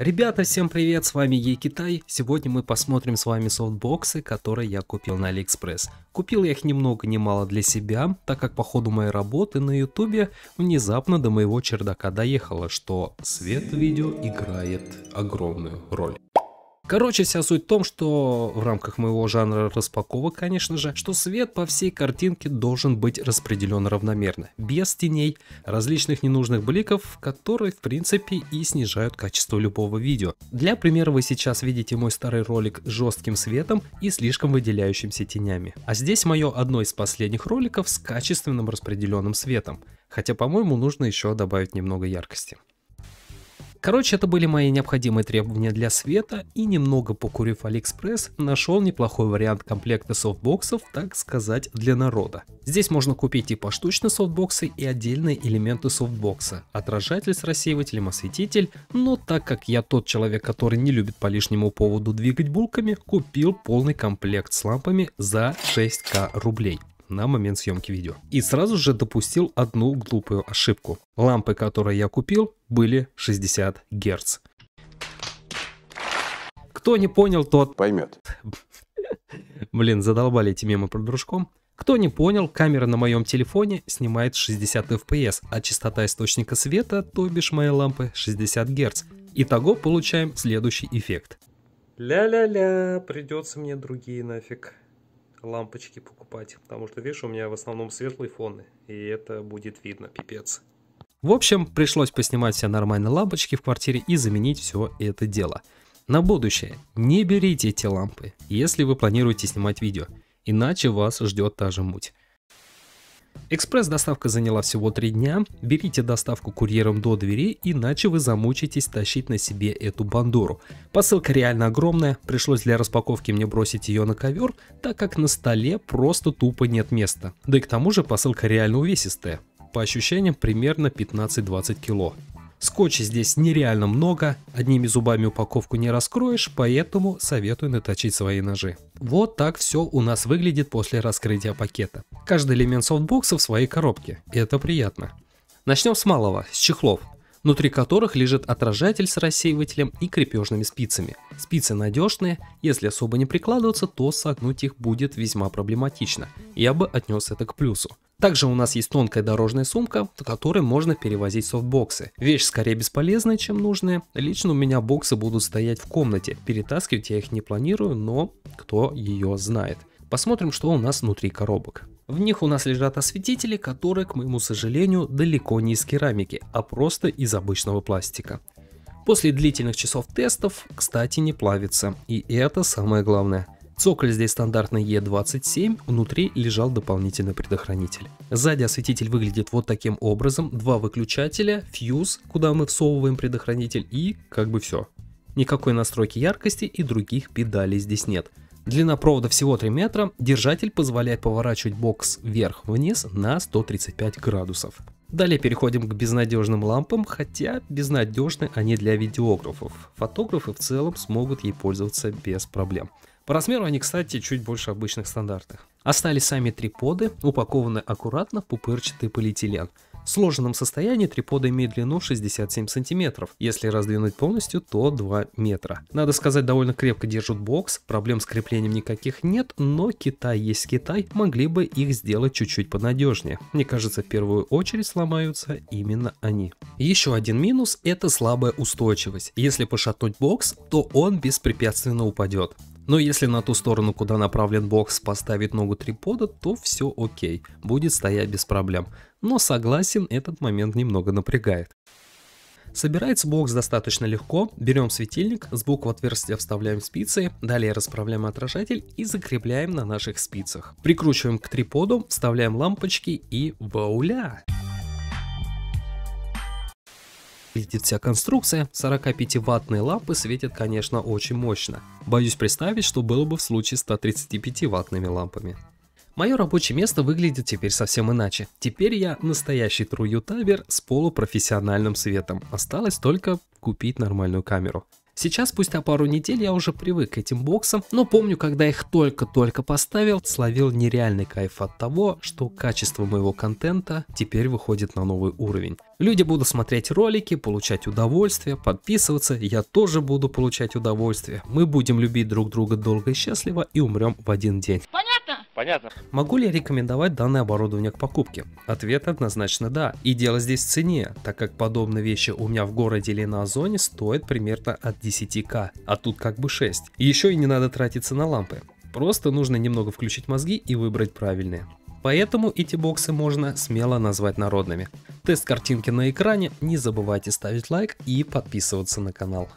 Ребята, всем привет, с вами Е Китай. Сегодня мы посмотрим с вами софтбоксы, которые я купил на Алиэкспресс. Купил я их ни много ни мало для себя, так как по ходу моей работы на ютубе внезапно до моего чердака доехало, что свет видео играет огромную роль. Короче, вся суть в том, что в рамках моего жанра распаковок, конечно же, что свет по всей картинке должен быть распределен равномерно, без теней, различных ненужных бликов, которые в принципе и снижают качество любого видео. Для примера вы сейчас видите мой старый ролик с жестким светом и слишком выделяющимся тенями. А здесь мое одно из последних роликов с качественным распределенным светом, хотя по-моему нужно еще добавить немного яркости. Короче, это были мои необходимые требования для света, и немного покурив Алиэкспресс, нашел неплохой вариант комплекта софтбоксов, так сказать, для народа. Здесь можно купить и поштучно софтбоксы, и отдельные элементы софтбокса, отражатель с рассеивателем, осветитель, но так как я тот человек, который не любит по лишнему поводу двигать булками, купил полный комплект с лампами за 6к рублей на момент съемки видео. И сразу же допустил одну глупую ошибку. Лампы, которые я купил, были 60 Гц. Кто не понял, тот... Поймет. Блин, задолбали эти мемы про дружком. Кто не понял, камера на моем телефоне снимает 60 FPS, а частота источника света, то бишь моей лампы, 60 Гц. Итого получаем следующий эффект. Ля-ля-ля, придется мне другие нафиг лампочки покупать, потому что, видишь, у меня в основном светлые фоны, и это будет видно, пипец. В общем, пришлось поснимать все нормальные лампочки в квартире и заменить все это дело. На будущее, не берите эти лампы, если вы планируете снимать видео, иначе вас ждет та же муть. Экспресс-доставка заняла всего 3 дня. Берите доставку курьером до двери, иначе вы замучитесь тащить на себе эту бандуру. Посылка реально огромная, пришлось для распаковки мне бросить ее на ковер, так как на столе просто тупо нет места. Да и к тому же посылка реально увесистая. По ощущениям примерно 15-20 кило. Скотча здесь нереально много, одними зубами упаковку не раскроешь, поэтому советую наточить свои ножи. Вот так все у нас выглядит после раскрытия пакета. Каждый элемент софтбокса в своей коробке, и это приятно. Начнем с малого, с чехлов внутри которых лежит отражатель с рассеивателем и крепежными спицами. Спицы надежные, если особо не прикладываться, то согнуть их будет весьма проблематично, я бы отнес это к плюсу. Также у нас есть тонкая дорожная сумка, в которой можно перевозить софтбоксы. Вещь скорее бесполезная, чем нужная. Лично у меня боксы будут стоять в комнате. Перетаскивать я их не планирую, но кто ее знает. Посмотрим, что у нас внутри коробок. В них у нас лежат осветители, которые, к моему сожалению, далеко не из керамики, а просто из обычного пластика. После длительных часов тестов, кстати, не плавится. И это самое главное. Цоколь здесь стандартный Е27, внутри лежал дополнительный предохранитель. Сзади осветитель выглядит вот таким образом, два выключателя, фьюз, куда мы всовываем предохранитель и как бы все. Никакой настройки яркости и других педалей здесь нет. Длина провода всего 3 метра, держатель позволяет поворачивать бокс вверх-вниз на 135 градусов. Далее переходим к безнадежным лампам, хотя безнадежны они для видеографов. Фотографы в целом смогут ей пользоваться без проблем. По размеру они, кстати, чуть больше обычных стандартных. Остались сами триподы, упакованы аккуратно в пупырчатый полиэтилен. В сложенном состоянии триподы имеют длину 67 сантиметров, если раздвинуть полностью, то 2 метра. Надо сказать, довольно крепко держит бокс, проблем с креплением никаких нет, но Китай есть Китай, могли бы их сделать чуть-чуть понадежнее. Мне кажется, в первую очередь сломаются именно они. Еще один минус – это слабая устойчивость. Если пошатнуть бокс, то он беспрепятственно упадет. Но если на ту сторону, куда направлен бокс, поставить ногу трипода, то все окей, будет стоять без проблем. Но согласен, этот момент немного напрягает. Собирается бокс достаточно легко, берем светильник, сбоку в отверстие вставляем спицы, далее расправляем отражатель и закрепляем на наших спицах. Прикручиваем к триподу, вставляем лампочки и вуаля! Летит вся конструкция, 45-ваттные лампы светят, конечно, очень мощно. Боюсь представить, что было бы в случае с 135-ваттными лампами. Мое рабочее место выглядит теперь совсем иначе. Теперь я настоящий трую Ютабер с полупрофессиональным светом. Осталось только купить нормальную камеру. Сейчас, спустя пару недель, я уже привык к этим боксам, но помню, когда их только-только поставил, словил нереальный кайф от того, что качество моего контента теперь выходит на новый уровень. Люди будут смотреть ролики, получать удовольствие, подписываться, я тоже буду получать удовольствие. Мы будем любить друг друга долго и счастливо и умрем в один день. Понятно? Понятно. Могу ли я рекомендовать данное оборудование к покупке? Ответ однозначно да. И дело здесь в цене, так как подобные вещи у меня в городе или на озоне стоят примерно от 10к, а тут как бы 6. И еще и не надо тратиться на лампы. Просто нужно немного включить мозги и выбрать правильные. Поэтому эти боксы можно смело назвать народными. Тест картинки на экране, не забывайте ставить лайк и подписываться на канал.